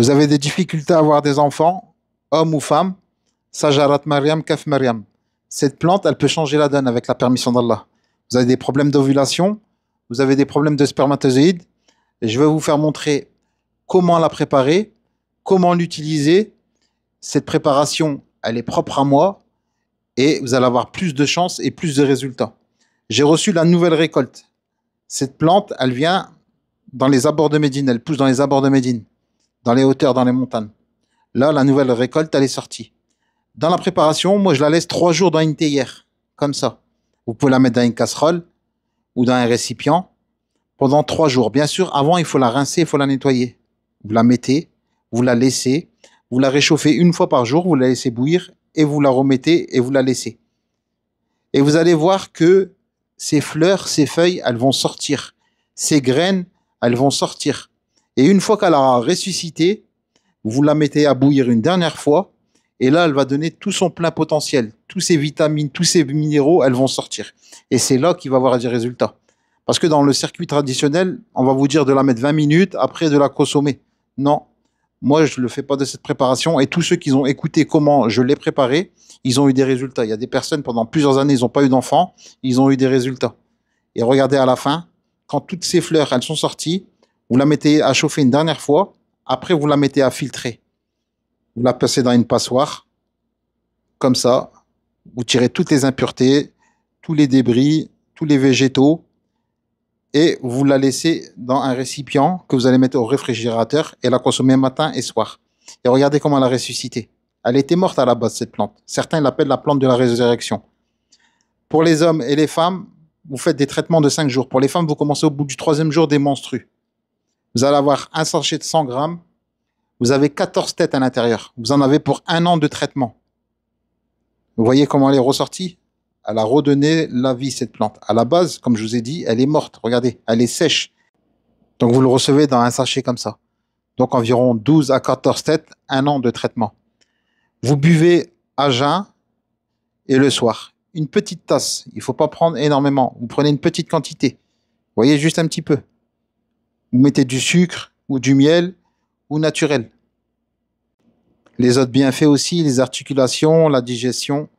Vous avez des difficultés à avoir des enfants, hommes ou femmes, Sajarat Mariam Kaf Mariam. Cette plante, elle peut changer la donne avec la permission d'Allah. Vous avez des problèmes d'ovulation, vous avez des problèmes de spermatozoïdes. je vais vous faire montrer comment la préparer, comment l'utiliser. Cette préparation, elle est propre à moi et vous allez avoir plus de chances et plus de résultats. J'ai reçu la nouvelle récolte. Cette plante, elle vient dans les abords de Médine, elle pousse dans les abords de Médine dans les hauteurs, dans les montagnes. Là, la nouvelle récolte, elle est sortie. Dans la préparation, moi, je la laisse trois jours dans une théière, comme ça. Vous pouvez la mettre dans une casserole ou dans un récipient pendant trois jours. Bien sûr, avant, il faut la rincer, il faut la nettoyer. Vous la mettez, vous la laissez, vous la réchauffez une fois par jour, vous la laissez bouillir et vous la remettez et vous la laissez. Et vous allez voir que ces fleurs, ces feuilles, elles vont sortir. Ces graines, elles vont sortir. Et une fois qu'elle a ressuscité, vous la mettez à bouillir une dernière fois. Et là, elle va donner tout son plein potentiel. Tous ses vitamines, tous ses minéraux, elles vont sortir. Et c'est là qu'il va avoir des résultats. Parce que dans le circuit traditionnel, on va vous dire de la mettre 20 minutes, après de la consommer. Non. Moi, je ne le fais pas de cette préparation. Et tous ceux qui ont écouté comment je l'ai préparé, ils ont eu des résultats. Il y a des personnes, pendant plusieurs années, ils n'ont pas eu d'enfant. ils ont eu des résultats. Et regardez à la fin, quand toutes ces fleurs, elles sont sorties, vous la mettez à chauffer une dernière fois. Après, vous la mettez à filtrer. Vous la passez dans une passoire. Comme ça, vous tirez toutes les impuretés, tous les débris, tous les végétaux. Et vous la laissez dans un récipient que vous allez mettre au réfrigérateur et la consommer matin et soir. Et regardez comment elle a ressuscité. Elle était morte à la base, cette plante. Certains l'appellent la plante de la résurrection. Pour les hommes et les femmes, vous faites des traitements de 5 jours. Pour les femmes, vous commencez au bout du troisième jour des menstrues. Vous allez avoir un sachet de 100 grammes. Vous avez 14 têtes à l'intérieur. Vous en avez pour un an de traitement. Vous voyez comment elle est ressortie Elle a redonné la vie, cette plante. À la base, comme je vous ai dit, elle est morte. Regardez, elle est sèche. Donc vous le recevez dans un sachet comme ça. Donc environ 12 à 14 têtes, un an de traitement. Vous buvez à jeun et le soir. Une petite tasse. Il ne faut pas prendre énormément. Vous prenez une petite quantité. Vous voyez, juste un petit peu vous mettez du sucre ou du miel ou naturel. Les autres bienfaits aussi, les articulations, la digestion,